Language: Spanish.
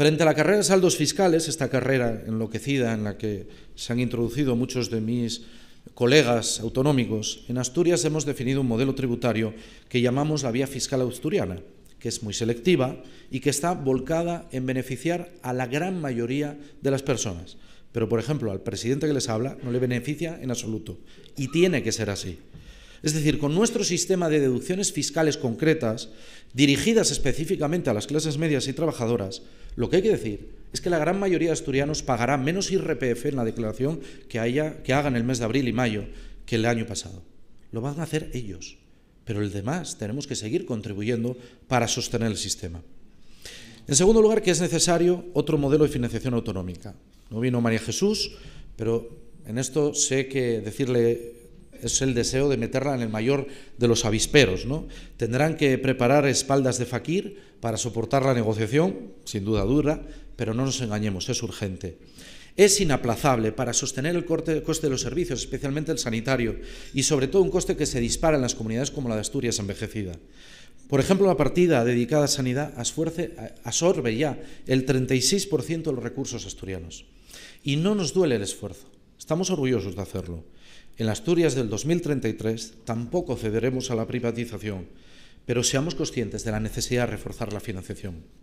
Frente a la carrera de saldos fiscales, esta carrera enloquecida en la que se han introducido muchos de mis colegas autonómicos, en Asturias hemos definido un modelo tributario que llamamos la vía fiscal asturiana, que es muy selectiva y que está volcada en beneficiar a la gran mayoría de las personas. Pero, por ejemplo, al presidente que les habla no le beneficia en absoluto. Y tiene que ser así. Es decir, con nuestro sistema de deducciones fiscales concretas, dirigidas específicamente a las clases medias y trabajadoras, lo que hay que decir es que la gran mayoría de asturianos pagará menos IRPF en la declaración que, haya, que el mes de abril y mayo que el año pasado. Lo van a hacer ellos, pero el demás tenemos que seguir contribuyendo para sostener el sistema. En segundo lugar, que es necesario otro modelo de financiación autonómica. No vino María Jesús, pero en esto sé que decirle es el deseo de meterla en el mayor de los avisperos. ¿no? Tendrán que preparar espaldas de Fakir para soportar la negociación, sin duda dura, pero no nos engañemos, es urgente. Es inaplazable para sostener el coste de los servicios, especialmente el sanitario, y sobre todo un coste que se dispara en las comunidades como la de Asturias envejecida. Por ejemplo, la partida dedicada a sanidad absorbe ya el 36% de los recursos asturianos. Y no nos duele el esfuerzo, estamos orgullosos de hacerlo. En las Asturias del 2033 tampoco cederemos a la privatización, pero seamos conscientes de la necesidad de reforzar la financiación.